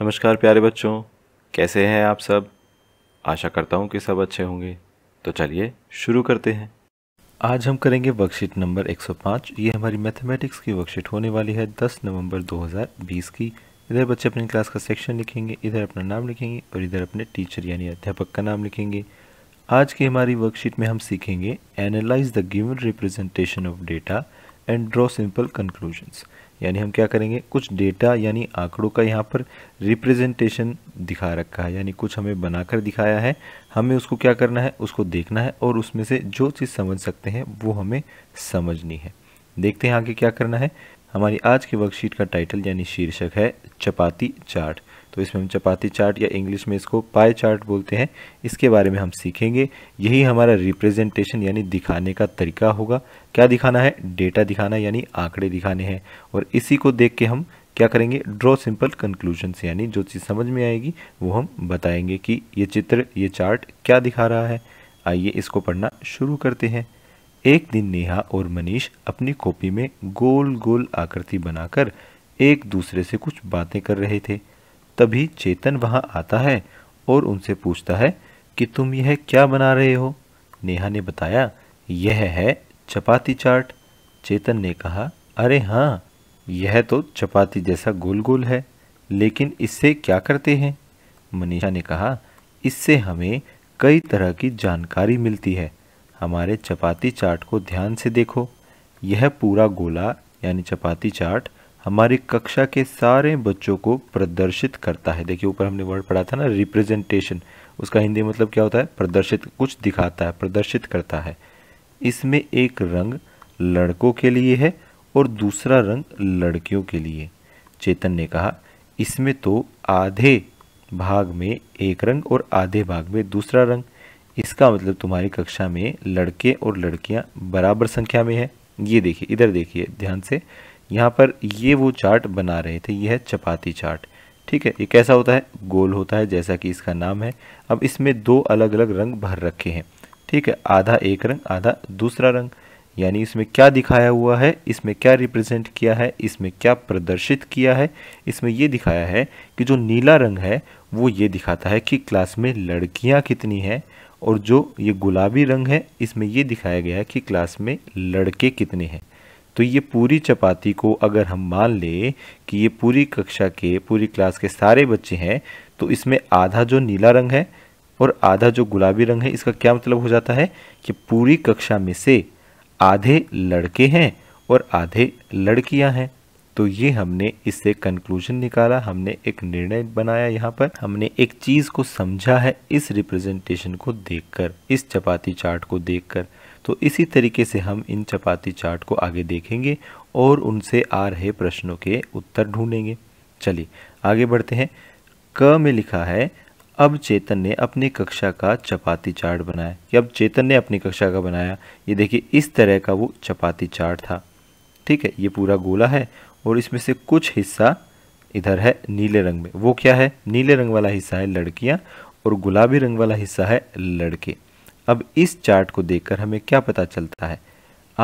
नमस्कार प्यारे बच्चों कैसे हैं आप सब आशा करता हूँ कि सब अच्छे होंगे तो चलिए शुरू करते हैं आज हम करेंगे वर्कशीट नंबर 105 ये हमारी मैथमेटिक्स की वर्कशीट होने वाली है 10 नवंबर 2020 की इधर बच्चे अपनी क्लास का सेक्शन लिखेंगे इधर अपना नाम लिखेंगे और इधर अपने टीचर यानी अध्यापक का नाम लिखेंगे आज की हमारी वर्कशीट में हम सीखेंगे analyse the given representation of data and draw simple conclusions यानी हम क्या करेंगे कुछ डेटा यानी आंकड़ों का यहाँ पर रिप्रेजेंटेशन दिखा रखा है यानी कुछ हमें बनाकर दिखाया है हमें उसको क्या करना है उसको देखना है और उसमें से जो चीज़ समझ सकते हैं वो हमें समझनी है देखते हैं आगे क्या करना है हमारी आज की वर्कशीट का टाइटल यानी शीर्षक है चपाती चार्ट तो इसमें हम चपाती चार्ट या इंग्लिश में इसको पाए चार्ट बोलते हैं इसके बारे में हम सीखेंगे यही हमारा रिप्रेजेंटेशन यानी दिखाने का तरीका होगा क्या दिखाना है डेटा दिखाना यानी आंकड़े दिखाने हैं और इसी को देख के हम क्या करेंगे ड्रॉ सिंपल कंक्लूजन यानी जो चीज़ समझ में आएगी वो हम बताएंगे कि ये चित्र ये चार्ट क्या दिखा रहा है आइए इसको पढ़ना शुरू करते हैं एक दिन नेहा और मनीष अपनी कॉपी में गोल गोल आकृति बनाकर एक दूसरे से कुछ बातें कर रहे थे तभी चेतन वहां आता है और उनसे पूछता है कि तुम यह क्या बना रहे हो नेहा ने बताया यह है चपाती चाट चेतन ने कहा अरे हाँ यह तो चपाती जैसा गोल गोल है लेकिन इससे क्या करते हैं मनीषा ने कहा इससे हमें कई तरह की जानकारी मिलती है हमारे चपाती चाट को ध्यान से देखो यह पूरा गोला यानी चपाती चाट हमारी कक्षा के सारे बच्चों को प्रदर्शित करता है देखिए ऊपर हमने वर्ड पढ़ा था ना रिप्रेजेंटेशन उसका हिंदी मतलब क्या होता है प्रदर्शित कुछ दिखाता है प्रदर्शित करता है इसमें एक रंग लड़कों के लिए है और दूसरा रंग लड़कियों के लिए चेतन ने कहा इसमें तो आधे भाग में एक रंग और आधे भाग में दूसरा रंग इसका मतलब तुम्हारी कक्षा में लड़के और लड़कियां बराबर संख्या में है ये देखिए इधर देखिए ध्यान से यहाँ पर ये वो चार्ट बना रहे थे ये है चपाती चार्ट ठीक है ये कैसा होता है गोल होता है जैसा कि इसका नाम है अब इसमें दो अलग अलग रंग भर रखे हैं ठीक है आधा एक रंग आधा दूसरा रंग यानी इसमें क्या दिखाया हुआ है इसमें क्या रिप्रेजेंट किया है इसमें क्या प्रदर्शित किया है इसमें ये दिखाया है कि जो नीला रंग है वो ये दिखाता है कि क्लास में लड़कियाँ कितनी हैं और जो ये गुलाबी रंग है इसमें ये दिखाया गया है कि क्लास में लड़के कितने हैं तो ये पूरी चपाती को अगर हम मान लें कि ये पूरी कक्षा के पूरी क्लास के सारे बच्चे हैं तो इसमें आधा जो नीला रंग है और आधा जो गुलाबी रंग है इसका क्या मतलब हो जाता है कि पूरी कक्षा में से आधे लड़के हैं और आधे लड़कियां हैं तो ये हमने इससे कंक्लूजन निकाला हमने एक निर्णय बनाया यहाँ पर हमने एक चीज़ को समझा है इस रिप्रेजेंटेशन को देखकर इस चपाती चार्ट को देखकर तो इसी तरीके से हम इन चपाती चार्ट को आगे देखेंगे और उनसे आ रहे प्रश्नों के उत्तर ढूंढेंगे चलिए आगे बढ़ते हैं क में लिखा है अब चेतन ने अपनी कक्षा का चपाती चार्ट बनाया कि अब चेतन ने अपनी कक्षा का बनाया ये देखिए इस तरह का वो चपाती चार्ट था ठीक है ये पूरा गोला है और इसमें से कुछ हिस्सा इधर है नीले रंग में वो क्या है नीले रंग वाला हिस्सा है लड़कियाँ और गुलाबी रंग वाला हिस्सा है लड़के अब इस चार्ट को देखकर हमें क्या पता चलता है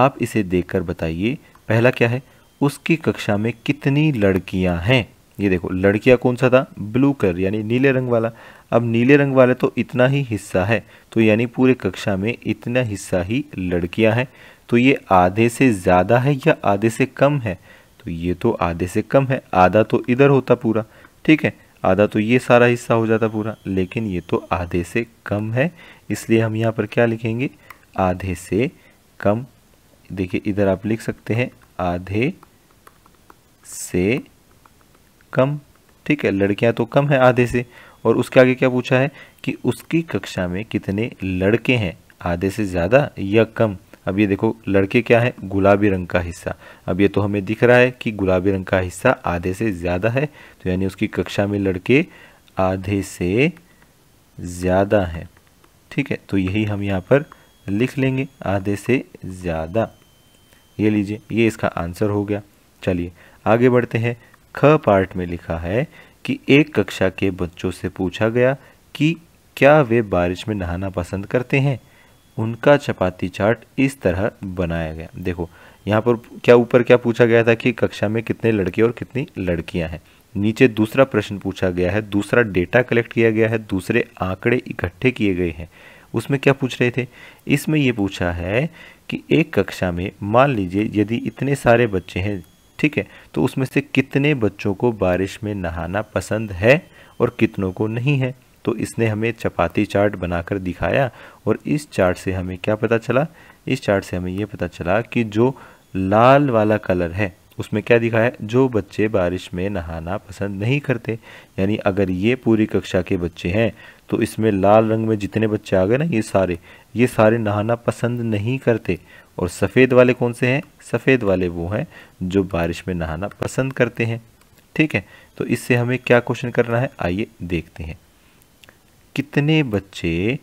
आप इसे देखकर बताइए पहला क्या है उसकी कक्षा में कितनी लड़कियां हैं ये देखो लड़कियां कौन सा था ब्लू कलर यानी नीले रंग वाला अब नीले रंग वाला तो इतना ही हिस्सा है तो यानी पूरे कक्षा में इतना हिस्सा ही लड़कियां हैं तो ये आधे से ज़्यादा है या आधे से कम है तो ये तो आधे से कम है आधा तो इधर होता पूरा ठीक है आधा तो ये सारा हिस्सा हो जाता पूरा लेकिन ये तो आधे से कम है इसलिए हम यहाँ पर क्या लिखेंगे आधे से कम देखिए इधर आप लिख सकते हैं आधे से कम ठीक है लड़कियाँ तो कम है आधे से और उसके आगे क्या पूछा है कि उसकी कक्षा में कितने लड़के हैं आधे से ज़्यादा या कम अब ये देखो लड़के क्या है गुलाबी रंग का हिस्सा अब ये तो हमें दिख रहा है कि गुलाबी रंग का हिस्सा आधे से ज़्यादा है तो यानी उसकी कक्षा में लड़के आधे से ज़्यादा है ठीक है तो यही हम यहाँ पर लिख लेंगे आधे से ज़्यादा ये लीजिए ये इसका आंसर हो गया चलिए आगे बढ़ते हैं ख पार्ट में लिखा है कि एक कक्षा के बच्चों से पूछा गया कि क्या वे बारिश में नहाना पसंद करते हैं उनका चपाती चार्ट इस तरह बनाया गया देखो यहाँ पर क्या ऊपर क्या पूछा गया था कि कक्षा में कितने लड़के और कितनी लड़कियाँ हैं नीचे दूसरा प्रश्न पूछा गया है दूसरा डेटा कलेक्ट किया गया है दूसरे आंकड़े इकट्ठे किए गए हैं उसमें क्या पूछ रहे थे इसमें ये पूछा है कि एक कक्षा में मान लीजिए यदि इतने सारे बच्चे हैं ठीक है तो उसमें से कितने बच्चों को बारिश में नहाना पसंद है और कितनों को नहीं है तो इसने हमें चपाती चार्ट बनाकर दिखाया और इस चार्ट से हमें क्या पता चला इस चार्ट से हमें ये पता चला कि जो लाल वाला कलर है उसमें क्या दिखाया जो बच्चे बारिश में नहाना पसंद नहीं करते यानी अगर ये पूरी कक्षा के बच्चे हैं तो इसमें लाल रंग में जितने बच्चे आ गए ना ये सारे ये सारे नहाना पसंद नहीं करते और सफ़ेद वाले कौन से हैं सफ़ेद वाले वो हैं जो बारिश में नहाना पसंद करते हैं ठीक है तो इससे हमें क्या क्वेश्चन करना है आइए देखते हैं कितने बच्चे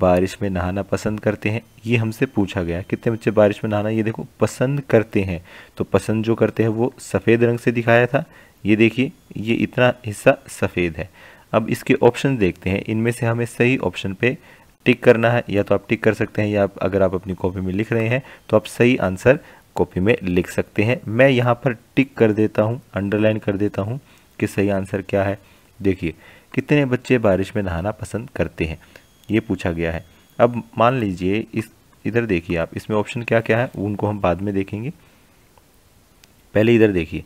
बारिश में नहाना पसंद करते हैं ये हमसे पूछा गया कितने बच्चे बारिश में नहाना ये देखो पसंद करते हैं तो पसंद जो करते हैं वो सफ़ेद रंग से दिखाया था ये देखिए ये इतना हिस्सा सफ़ेद है अब इसके ऑप्शन देखते हैं इनमें से हमें सही ऑप्शन पे टिक करना है या तो आप टिक कर सकते हैं या आप अगर आप अपनी कॉपी में लिख रहे हैं तो आप सही आंसर कॉपी में लिख सकते हैं मैं यहाँ पर टिक कर देता हूँ अंडरलाइन कर देता हूँ कि सही आंसर क्या है देखिए कितने बच्चे बारिश में नहाना पसंद करते हैं ये पूछा गया है अब मान लीजिए इस इधर देखिए आप इसमें ऑप्शन क्या क्या है उनको हम बाद में देखेंगे पहले इधर देखिए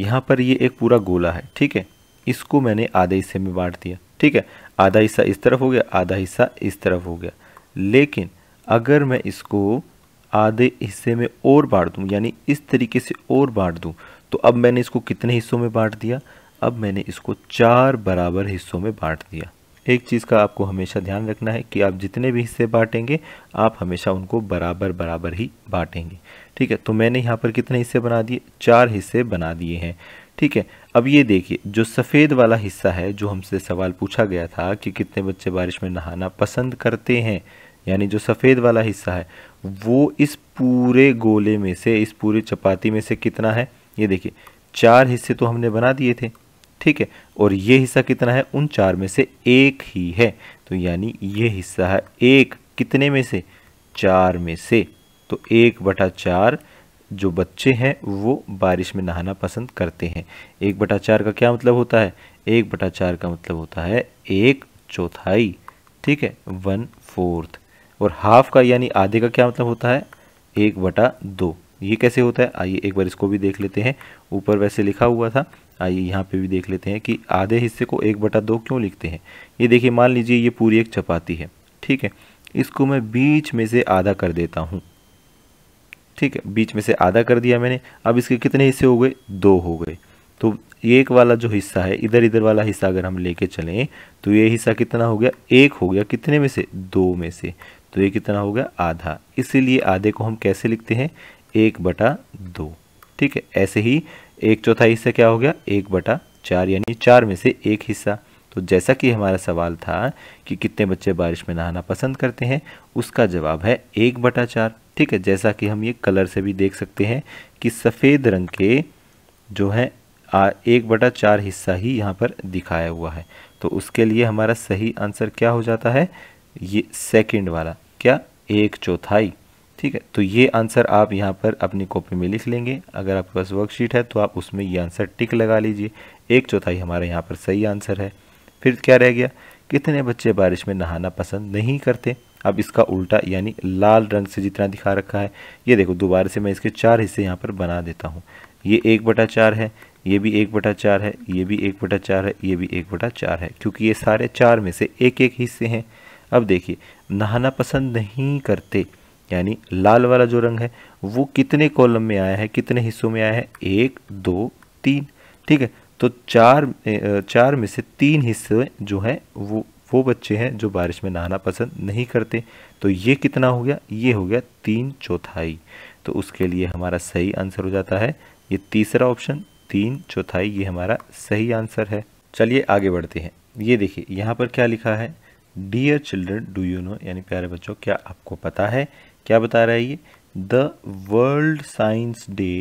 यहाँ पर ये एक पूरा गोला है ठीक है इसको मैंने आधे हिस्से में बांट दिया ठीक है आधा हिस्सा इस तरफ हो गया आधा हिस्सा इस तरफ हो गया लेकिन अगर मैं इसको आधे हिस्से में और बांट दूँ यानी इस तरीके से और बांट दूँ तो अब मैंने इसको कितने हिस्सों में बांट दिया अब मैंने इसको चार बराबर हिस्सों में बांट दिया एक चीज़ का आपको हमेशा ध्यान रखना है कि आप जितने भी हिस्से बांटेंगे आप हमेशा उनको बराबर बराबर ही बांटेंगे ठीक है तो मैंने यहाँ पर कितने हिस्से बना दिए चार हिस्से बना दिए हैं ठीक है अब ये देखिए जो सफ़ेद वाला हिस्सा है जो हमसे सवाल पूछा गया था कि कितने बच्चे बारिश में नहाना पसंद करते हैं यानी जो सफ़ेद वाला हिस्सा है वो इस पूरे गोले में से इस पूरे चपाती में से कितना है ये देखिए चार हिस्से तो हमने बना दिए थे ठीक है और ये हिस्सा कितना है उन चार में से एक ही है तो यानी ये हिस्सा है एक कितने में से चार में से तो एक बटा चार जो बच्चे हैं वो बारिश में नहाना पसंद करते हैं एक बटा चार का क्या मतलब होता है एक बटा चार का मतलब होता है एक चौथाई ठीक है वन फोर्थ और हाफ का यानी आधे का क्या मतलब होता है एक बटा दो ये कैसे होता है आइए एक बार इसको भी देख लेते हैं ऊपर वैसे लिखा हुआ था आइए यहाँ पे भी देख लेते हैं कि आधे हिस्से को एक बटा दो क्यों लिखते हैं ये देखिए मान लीजिए ये पूरी एक चपाती है ठीक है इसको मैं बीच में से आधा कर देता हूँ ठीक है बीच में से आधा कर दिया मैंने अब इसके कितने हिस्से हो गए दो हो गए तो एक वाला जो हिस्सा है इधर इधर वाला हिस्सा अगर हम लेके चलें तो ये हिस्सा कितना हो गया एक हो गया कितने में से दो में से तो ये कितना हो गया आधा इसीलिए आधे को हम कैसे लिखते हैं एक बटा दो ठीक है ऐसे ही एक चौथाई हिस्सा क्या हो गया एक बटा चार यानी चार में से एक हिस्सा तो जैसा कि हमारा सवाल था कि कितने बच्चे बारिश में नहाना पसंद करते हैं उसका जवाब है एक बटा चार ठीक है जैसा कि हम ये कलर से भी देख सकते हैं कि सफ़ेद रंग के जो है एक बटा चार हिस्सा ही यहाँ पर दिखाया हुआ है तो उसके लिए हमारा सही आंसर क्या हो जाता है ये सेकेंड वाला क्या एक चौथाई ठीक है तो ये आंसर आप यहाँ पर अपनी कॉपी में लिख लेंगे अगर आपके पास वर्कशीट है तो आप उसमें ये आंसर टिक लगा लीजिए एक चौथाई हमारे यहाँ पर सही आंसर है फिर क्या रह गया कितने बच्चे बारिश में नहाना पसंद नहीं करते अब इसका उल्टा यानी लाल रंग से जितना दिखा रखा है ये देखो दोबारा से मैं इसके चार हिस्से यहाँ पर बना देता हूँ ये एक बटा चार है ये भी एक बटा चार है ये भी एक बटा चार है ये भी एक बटा चार है क्योंकि ये सारे चार में से एक एक हिस्से हैं अब देखिए नहाना पसंद नहीं करते यानी लाल वाला जो रंग है वो कितने कॉलम में आया है कितने हिस्सों में आया है एक दो तीन ठीक है तो चार चार में से तीन हिस्से जो हैं वो वो बच्चे हैं जो बारिश में नहाना पसंद नहीं करते तो ये कितना हो गया ये हो गया तीन चौथाई तो उसके लिए हमारा सही आंसर हो जाता है ये तीसरा ऑप्शन तीन चौथाई ये हमारा सही आंसर है चलिए आगे बढ़ते हैं ये देखिए यहाँ पर क्या लिखा है dear children do you know यानी प्यारे बच्चों क्या आपको पता है क्या बता रहा है ये the world science day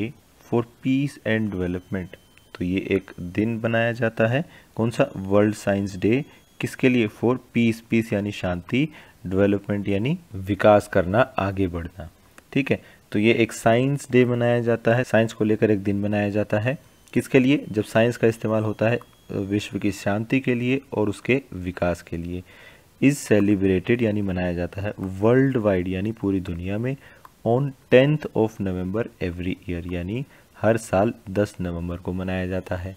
for peace and development तो ये एक दिन बनाया जाता है कौन सा वर्ल्ड साइंस डे किसके लिए फॉर पीस पीस यानी शांति डेवलपमेंट यानी विकास करना आगे बढ़ना ठीक है तो ये एक साइंस डे मनाया जाता है साइंस को लेकर एक दिन मनाया जाता है किसके लिए जब साइंस का इस्तेमाल होता है विश्व की शांति के लिए और उसके विकास के लिए इज़ सेलिब्रेटेड यानी मनाया जाता है वर्ल्ड वाइड यानी पूरी दुनिया में on tenth of November every year यानी हर साल 10 नवंबर को मनाया जाता है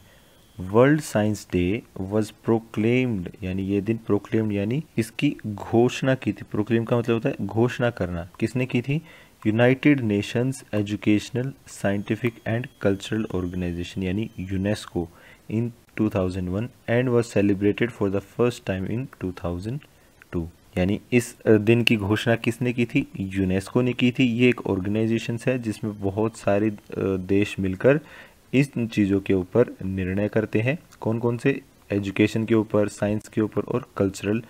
world science day was proclaimed यानी ये दिन प्रोक्लेम्ड यानी इसकी घोषणा की थी प्रोक्लेम का मतलब होता है घोषणा करना किसने की थी United Nations educational scientific and cultural organisation यानी UNESCO in 2001 and was celebrated for the first time in यानी इस दिन की घोषणा किसने की थी यूनेस्को ने की थी ये एक ऑर्गेनाइजेशन है जिसमें बहुत सारे देश मिलकर इस चीज़ों के ऊपर निर्णय करते हैं कौन कौन से एजुकेशन के ऊपर साइंस के ऊपर और कल्चरल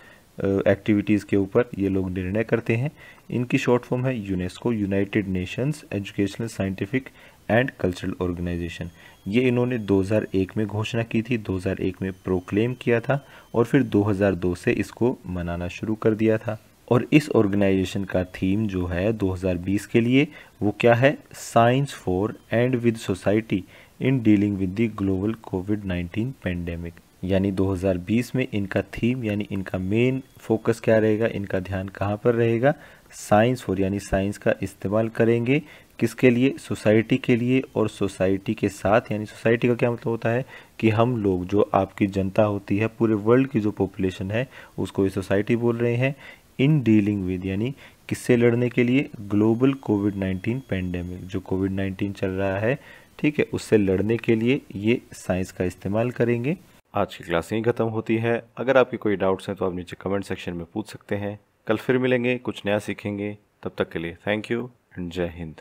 एक्टिविटीज़ के ऊपर ये लोग निर्णय करते हैं इनकी शॉर्ट फॉर्म है UNESCO United Nations educational scientific and cultural organisation ये इन्होंने 2001 में घोषणा की थी 2001 में प्रोक्लेम किया था और फिर 2002 से इसको मनाना शुरू कर दिया था और इस ऑर्गेनाइजेशन का थीम जो है 2020 के लिए वो क्या है science for and with society in dealing with the global COVID 19 pandemic यानी 2020 में इनका थीम यानी इनका मेन फोकस क्या रहेगा इनका ध्यान कहाँ पर रहेगा साइंस फॉर यानी साइंस का इस्तेमाल करेंगे किसके लिए सोसाइटी के लिए और सोसाइटी के साथ यानी सोसाइटी का क्या मतलब होता है कि हम लोग जो आपकी जनता होती है पूरे वर्ल्ड की जो पॉपुलेशन है उसको ये सोसाइटी बोल रहे हैं इन डीलिंग विद यानी किससे लड़ने के लिए ग्लोबल कोविड नाइन्टीन पेंडेमिक जो कोविड नाइन्टीन चल रहा है ठीक है उससे लड़ने के लिए ये साइंस का इस्तेमाल करेंगे आज की क्लास यहीं ख़त्म होती है अगर आपके कोई डाउट्स हैं तो आप नीचे कमेंट सेक्शन में पूछ सकते हैं कल फिर मिलेंगे कुछ नया सीखेंगे तब तक के लिए थैंक यू एंड जय हिंद